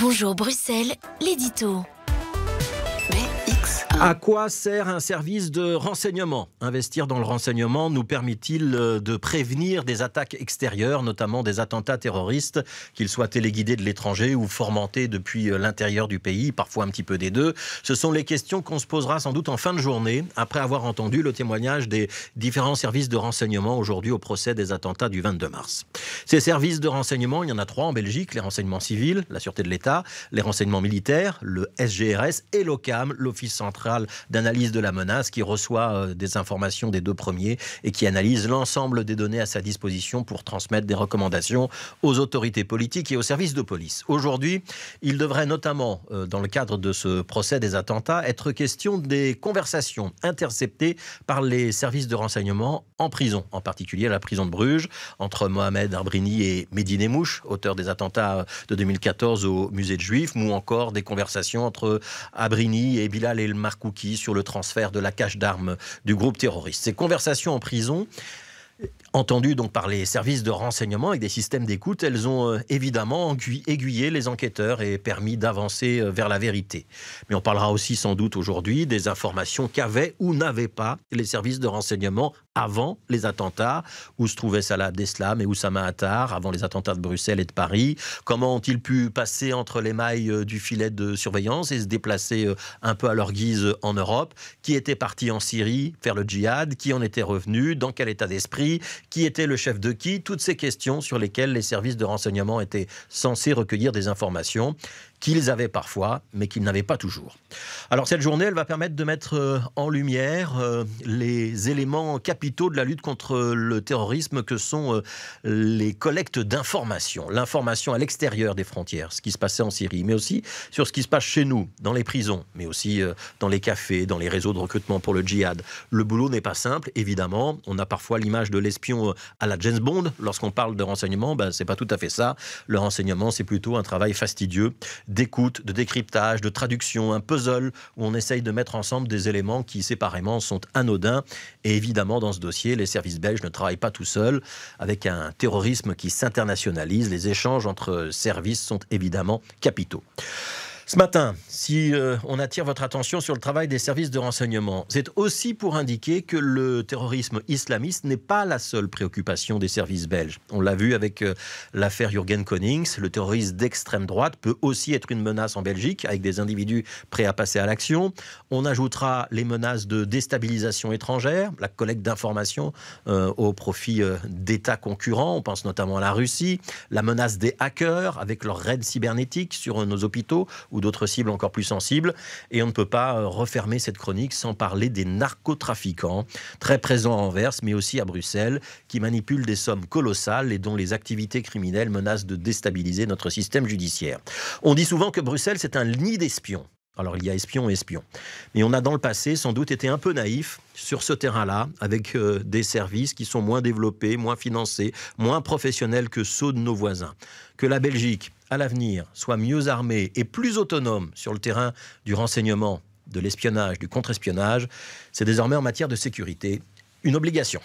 Bonjour Bruxelles, l'édito. À quoi sert un service de renseignement Investir dans le renseignement nous permet-il euh, de prévenir des attaques extérieures, notamment des attentats terroristes, qu'ils soient téléguidés de l'étranger ou formentés depuis euh, l'intérieur du pays, parfois un petit peu des deux Ce sont les questions qu'on se posera sans doute en fin de journée, après avoir entendu le témoignage des différents services de renseignement aujourd'hui au procès des attentats du 22 mars. Ces services de renseignement, il y en a trois en Belgique, les renseignements civils, la sûreté de l'État, les renseignements militaires, le SGRS et l'OCAM, l'Office central d'analyse de la menace qui reçoit euh, des informations des deux premiers et qui analyse l'ensemble des données à sa disposition pour transmettre des recommandations aux autorités politiques et aux services de police. Aujourd'hui, il devrait notamment, euh, dans le cadre de ce procès des attentats, être question des conversations interceptées par les services de renseignement en prison, en particulier à la prison de Bruges, entre Mohamed Abrini et Medine Mouche, auteur des attentats euh, de 2014 au musée de Juifs, ou encore des conversations entre Abrini et Bilal El Cookies sur le transfert de la cache d'armes du groupe terroriste. Ces conversations en prison Entendues donc par les services de renseignement et des systèmes d'écoute, elles ont euh, évidemment aiguillé les enquêteurs et permis d'avancer euh, vers la vérité. Mais on parlera aussi sans doute aujourd'hui des informations qu'avaient ou n'avaient pas les services de renseignement avant les attentats, où se trouvaient Salah d'Eslam et Oussama Attar avant les attentats de Bruxelles et de Paris. Comment ont-ils pu passer entre les mailles euh, du filet de surveillance et se déplacer un peu à leur guise en Europe Qui était parti en Syrie faire le djihad Qui en était revenu Dans quel état d'esprit qui était le chef de qui, toutes ces questions sur lesquelles les services de renseignement étaient censés recueillir des informations qu'ils avaient parfois, mais qu'ils n'avaient pas toujours. Alors cette journée, elle va permettre de mettre euh, en lumière euh, les éléments capitaux de la lutte contre le terrorisme que sont euh, les collectes d'informations, l'information à l'extérieur des frontières, ce qui se passait en Syrie, mais aussi sur ce qui se passe chez nous, dans les prisons, mais aussi dans les cafés, dans les réseaux de recrutement pour le djihad. Le boulot n'est pas simple, évidemment. On a parfois l'image de l'espion euh, à la James Bond. Lorsqu'on parle de renseignement, ben, ce n'est pas tout à fait ça. Le renseignement, c'est plutôt un travail fastidieux d'écoute, de décryptage, de traduction, un puzzle où on essaye de mettre ensemble des éléments qui séparément sont anodins. Et évidemment, dans ce dossier, les services belges ne travaillent pas tout seuls. Avec un terrorisme qui s'internationalise, les échanges entre services sont évidemment capitaux. Ce matin, si euh, on attire votre attention sur le travail des services de renseignement, c'est aussi pour indiquer que le terrorisme islamiste n'est pas la seule préoccupation des services belges. On l'a vu avec euh, l'affaire Jürgen Konings, le terroriste d'extrême droite peut aussi être une menace en Belgique avec des individus prêts à passer à l'action. On ajoutera les menaces de déstabilisation étrangère, la collecte d'informations euh, au profit d'États concurrents, on pense notamment à la Russie, la menace des hackers avec leur raids cybernétique sur nos hôpitaux ou d'autres cibles encore plus sensibles. Et on ne peut pas euh, refermer cette chronique sans parler des narcotrafiquants, très présents à Anvers, mais aussi à Bruxelles, qui manipulent des sommes colossales et dont les activités criminelles menacent de déstabiliser notre système judiciaire. On dit souvent que Bruxelles, c'est un nid d'espions. Alors il y a espion et espion. Mais on a dans le passé sans doute été un peu naïf sur ce terrain-là, avec euh, des services qui sont moins développés, moins financés, moins professionnels que ceux de nos voisins. Que la Belgique, à l'avenir, soit mieux armée et plus autonome sur le terrain du renseignement, de l'espionnage, du contre-espionnage, c'est désormais en matière de sécurité une obligation.